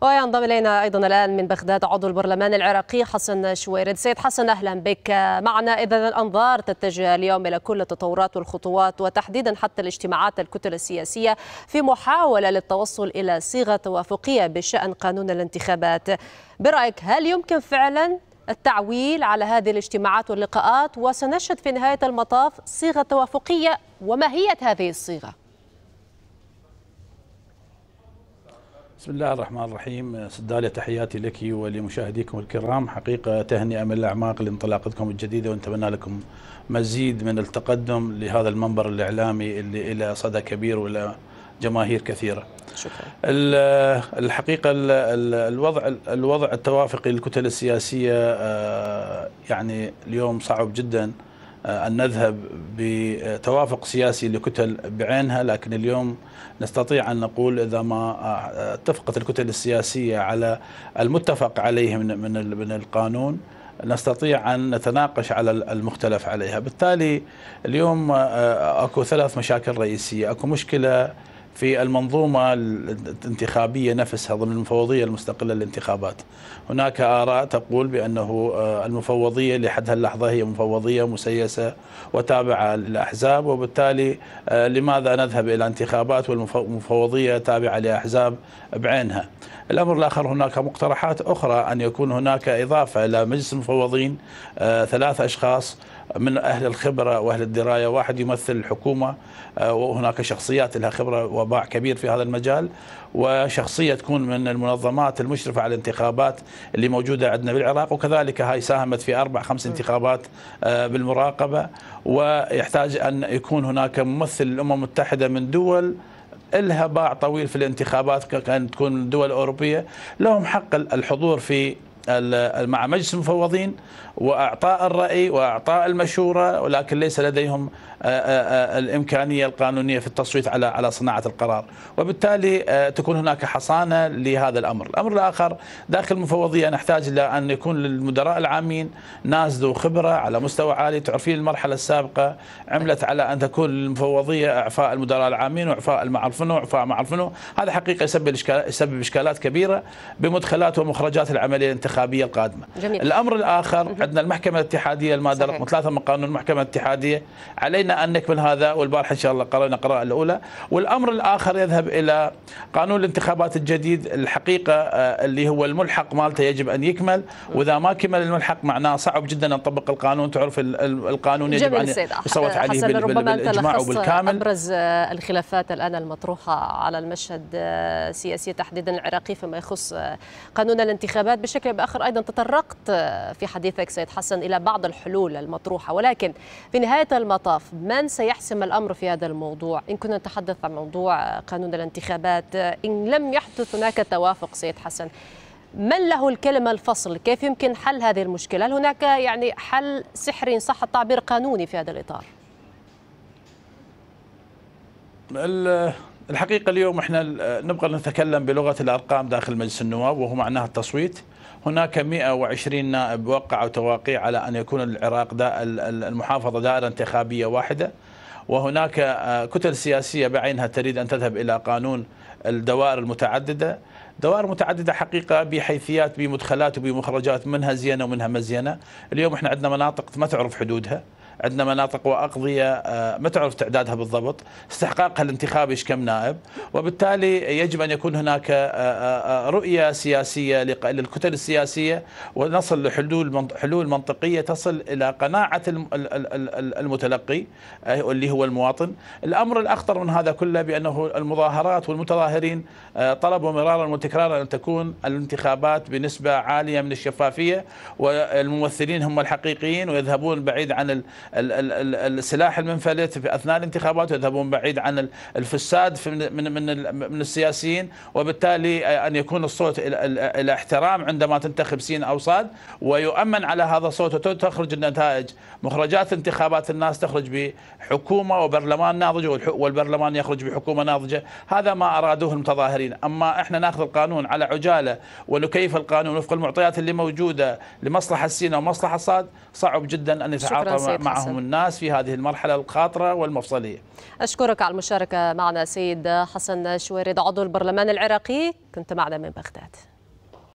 وينضم الينا ايضا الان من بغداد عضو البرلمان العراقي حسن شويرد سيد حسن اهلا بك معنا اذا الانظار تتجه اليوم الى كل التطورات والخطوات وتحديدا حتى الاجتماعات الكتل السياسيه في محاوله للتوصل الى صيغه توافقيه بشان قانون الانتخابات برايك هل يمكن فعلا التعويل على هذه الاجتماعات واللقاءات وسنشهد في نهايه المطاف صيغه توافقيه وما هي هذه الصيغه بسم الله الرحمن الرحيم سدالة تحياتي لك ولمشاهديكم الكرام حقيقة تهنئة من الأعماق لانطلاقتكم الجديدة ونتمنى لكم مزيد من التقدم لهذا المنبر الإعلامي اللي إلى صدى كبير ولا جماهير كثيرة شكرا الحقيقة الوضع الوضع التوافقي للكتل السياسية آه، يعني اليوم صعب جداً آه، أن نذهب بتوافق سياسي لكتل بعينها لكن اليوم نستطيع أن نقول إذا ما آه، اتفقت الكتل السياسية على المتفق عليه من من القانون نستطيع أن نتناقش على المختلف عليها بالتالي اليوم آه، أكو ثلاث مشاكل رئيسية أكو مشكلة في المنظومة الانتخابية نفسها ضمن المفوضية المستقلة للانتخابات هناك آراء تقول بأنه آه، المفوضية لحد هاللحظة هي مفوضية مسيسة وتابعة للأحزاب وبالتالي آه، لماذا نذهب إلى انتخابات والمفوضية تابعة لأحزاب بعينها الأمر الآخر هناك مقترحات أخرى أن يكون هناك إضافة إلى مجلس المفوضين آه، ثلاث أشخاص من أهل الخبرة وأهل الدراية واحد يمثل الحكومة آه، وهناك شخصيات لها خبرة وباع كبير في هذا المجال وشخصية تكون من المنظمات المشرفة على الانتخابات اللي موجودة عندنا بالعراق وكذلك هاي ساهمت في أربع خمس انتخابات آه، بالمراقبة ويحتاج أن يكون هناك ممثل للامم المتحدة من دول لها باع طويل في الانتخابات كانت تكون الدول الأوروبية لهم حق الحضور في مع مجلس المفوضين واعطاء الراي واعطاء المشوره ولكن ليس لديهم آه، آه، آه، الامكانيه القانونيه في التصويت على على صناعه القرار وبالتالي تكون هناك حصانه لهذا الامر الامر الاخر داخل المفوضيه نحتاج الى ان يكون للمدراء العامين ناس ذو خبره على مستوى عالي تعرفين المرحله السابقه عملت على ان تكون المفوضيه اعفاء المدراء العامين واعفاء المعرفنه واعفاء معرفنه هذا حقيقه يسبب اشكالات كبيره بمدخلات ومخرجات العمليه الانتخابيه الانتخابيه القادمه. جميل. الامر الاخر عندنا المحكمه الاتحاديه الماده رقم 3 من قانون المحكمه الاتحاديه علينا ان نكمل هذا والبارحه ان شاء الله قرأنا القراءه الاولى والامر الاخر يذهب الى قانون الانتخابات الجديد الحقيقه آه، اللي هو الملحق مالته يجب ان يكمل واذا ما كمل الملحق معناه صعب جدا ان نطبق القانون تعرف القانون يجب ان يصوت عليه بال ربما بالاجماع وبالكامل ابرز آه، الخلافات الان المطروحه على المشهد آه، السياسي تحديدا العراقي فيما يخص قانون الانتخابات بشكل آخر أيضا تطرقت آه، في حديثك سيد حسن إلى بعض الحلول المطروحة ولكن في نهاية المطاف من سيحسم الأمر في هذا الموضوع إن كنا نتحدث عن موضوع قانون الانتخابات آه، إن لم يحدث هناك توافق سيد حسن من له الكلمة الفصل كيف يمكن حل هذه المشكلة هل هناك يعني حل سحري إن صح التعبير قانوني في هذا الإطار الحقيقة اليوم احنا نبغى نتكلم بلغة الأرقام داخل مجلس النواب وهو معناها التصويت هناك 120 نائب وقعوا تواقيع على أن يكون العراق دا المحافظة دائرة انتخابية واحدة وهناك آه، كتل سياسية بعينها تريد أن تذهب إلى قانون الدوائر المتعددة دوائر متعددة حقيقة بحيثيات بمدخلات وبمخرجات منها زينة ومنها مزينة اليوم احنا عندنا مناطق ما تعرف حدودها عندنا مناطق واقضيه آه، ما تعرف تعدادها بالضبط استحقاقها الانتخابي ايش كم نائب وبالتالي يجب ان يكون هناك آه، آه، رؤيه سياسيه للكتل السياسيه ونصل لحلول حلول منطقيه تصل الى قناعه المتلقي اللي هو المواطن الامر الاخطر من هذا كله بانه المظاهرات والمتظاهرين طلبوا مرارا وتكرارا ان تكون الانتخابات بنسبه عاليه من الشفافيه والممثلين هم الحقيقيين ويذهبون بعيد عن السلاح المنفلت في اثناء الانتخابات ويذهبون بعيد عن الفساد من من من السياسيين وبالتالي ان يكون الصوت الى احترام عندما تنتخب سين او صاد ويؤمن على هذا الصوت وتخرج النتائج مخرجات انتخابات الناس تخرج بحكومه وبرلمان ناضج والبرلمان يخرج بحكومه ناضجه هذا ما ارادوه المتظاهرين اما احنا ناخذ القانون على عجاله ونكيف القانون وفق المعطيات اللي موجوده لمصلحه سين ومصلحه صاد صعب جدا ان يتعاطى مع معهم الناس في هذه المرحلة الخاطرة والمفصلية أشكرك على المشاركة معنا سيد حسن شويرد عضو البرلمان العراقي كنت معنا من بغداد